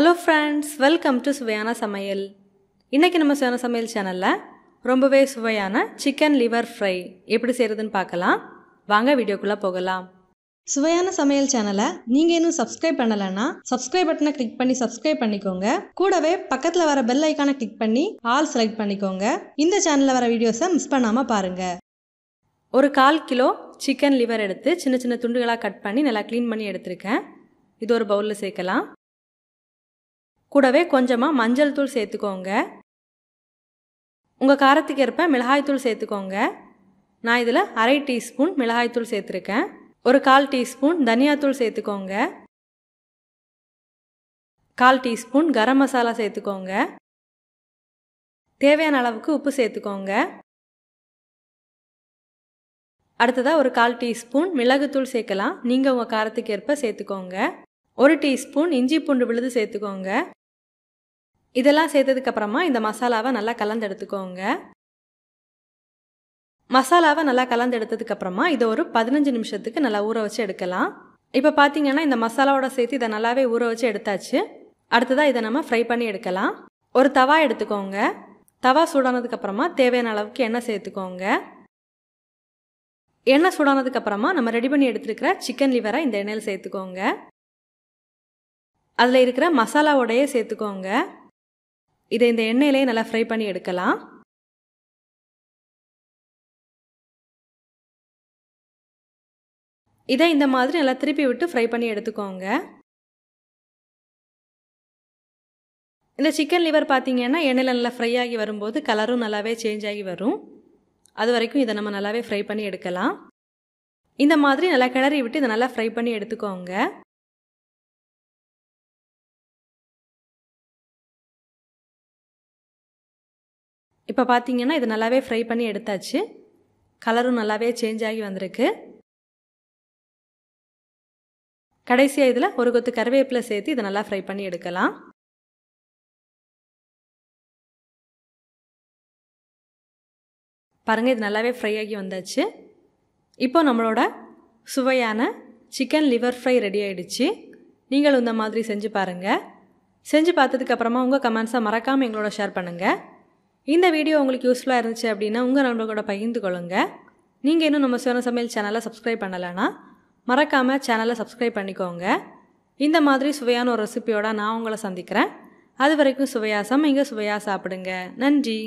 hello friends welcome to சுவையான சமையல் இன்றைக்கி நம்ம சுவையான சமையல் சேனலில் ரொம்பவே சுவையான சிக்கன் லிவர் ஃப்ரை எப்படி செய்கிறதுன்னு பார்க்கலாம் வாங்க வீடியோக்குள்ளே போகலாம் சுவையான சமையல் சேனலை நீங்கள் இன்னும் சப்ஸ்கிரைப் பண்ணலைன்னா சப்ஸ்கிரைப் பட்டனை கிளிக் பண்ணி சப்ஸ்கிரைப் பண்ணிக்கோங்க கூடவே பக்கத்தில் வர பெல் ஐக்கானை கிளிக் பண்ணி ஆல் செலக்ட் பண்ணிக்கோங்க இந்த சேனலில் வர வீடியோஸை மிஸ் பண்ணாமல் பாருங்கள் ஒரு கால் கிலோ சிக்கன் லிவர் எடுத்து சின்ன சின்ன துண்டுகளாக கட் பண்ணி நல்லா க்ளீன் பண்ணி எடுத்திருக்கேன் இது ஒரு பவுலில் சேர்க்கலாம் கூடவே கொஞ்சமாக மஞ்சள் தூள் சேர்த்துக்கோங்க உங்கள் காரத்துக்கு ஏற்ப மிளகாய்த்தூள் சேர்த்துக்கோங்க நான் இதில் அரை டீஸ்பூன் மிளகாய்த்தூள் சேர்த்துருக்கேன் ஒரு கால் டீஸ்பூன் தனியாத்தூள் சேர்த்துக்கோங்க கால் டீஸ்பூன் கரம் மசாலா சேர்த்துக்கோங்க தேவையான அளவுக்கு உப்பு சேர்த்துக்கோங்க அடுத்ததாக ஒரு கால் டீஸ்பூன் மிளகுத்தூள் சேர்க்கலாம் நீங்கள் உங்கள் காரத்துக்கு ஏற்ப சேர்த்துக்கோங்க ஒரு டீஸ்பூன் இஞ்சி பூண்டு விழுது சேர்த்துக்கோங்க இதெல்லாம் சேர்த்ததுக்கப்புறமா இந்த மசாலாவை நல்லா கலந்து எடுத்துக்கோங்க மசாலாவை நல்லா கலந்து எடுத்ததுக்கப்புறமா இதை ஒரு பதினஞ்சு நிமிஷத்துக்கு நல்லா ஊற வச்சு எடுக்கலாம் இப்போ பார்த்தீங்கன்னா இந்த மசாலாவோட சேர்த்து இதை நல்லாவே ஊற வச்சு எடுத்தாச்சு அடுத்ததாக இதை நம்ம ஃப்ரை பண்ணி எடுக்கலாம் ஒரு தவா எடுத்துக்கோங்க தவா சூடானதுக்கப்புறமா தேவையான அளவுக்கு எண்ணெய் சேர்த்துக்கோங்க எண்ணெய் சூடானதுக்கப்புறமா நம்ம ரெடி பண்ணி எடுத்துருக்கிற சிக்கன் லிவரை இந்த எண்ணெயில் சேர்த்துக்கோங்க அதில் இருக்கிற மசாலாவோடையே சேர்த்துக்கோங்க இதை இந்த எண்ணெயிலே நல்லா ஃப்ரை பண்ணி எடுக்கலாம் இதை இந்த மாதிரி நல்லா திருப்பி விட்டு ஃப்ரை பண்ணி எடுத்துக்கோங்க இந்த சிக்கன் லிவர் பார்த்தீங்கன்னா எண்ணெயில் நல்லா ஃப்ரை ஆகி வரும்போது கலரும் நல்லாவே சேஞ்ச் ஆகி வரும் அது வரைக்கும் இதை நம்ம நல்லாவே ஃப்ரை பண்ணி எடுக்கலாம் இந்த மாதிரி நல்லா கிளறி விட்டு இதை நல்லா ஃப்ரை பண்ணி எடுத்துக்கோங்க இப்போ பார்த்தீங்கன்னா இது நல்லாவே ஃப்ரை பண்ணி எடுத்தாச்சு கலரும் நல்லாவே சேஞ்ச் ஆகி வந்திருக்கு கடைசியாக இதில் ஒரு கொத்து கருவேப்பிலை சேர்த்து இதை நல்லா ஃப்ரை பண்ணி எடுக்கலாம் பாருங்கள் இது நல்லாவே ஃப்ரை ஆகி வந்தாச்சு இப்போ நம்மளோட சுவையான சிக்கன் லிவர் ஃப்ரை ரெடி ஆகிடுச்சு நீங்களும் இந்த மாதிரி செஞ்சு பாருங்கள் செஞ்சு பார்த்ததுக்கப்புறமா உங்கள் கமெண்ட்ஸை மறக்காமல் எங்களோட ஷேர் பண்ணுங்கள் இந்த வீடியோ உங்களுக்கு யூஸ்ஃபுல்லாக இருந்துச்சு அப்படின்னா உங்கள் நண்பர்களோட பகிர்ந்து கொள்ளுங்க நீங்கள் இன்னும் நம்ம சிவன சமையல் சேனலை சப்ஸ்கிரைப் பண்ணலைன்னா மறக்காமல் சேனலை சப்ஸ்கிரைப் பண்ணிக்கோங்க இந்த மாதிரி சுவையான ஒரு ரெசிபியோட நான் உங்களை சந்திக்கிறேன் அது வரைக்கும் சுவையாசம் இங்கே சுவையாக சாப்பிடுங்க நன்றி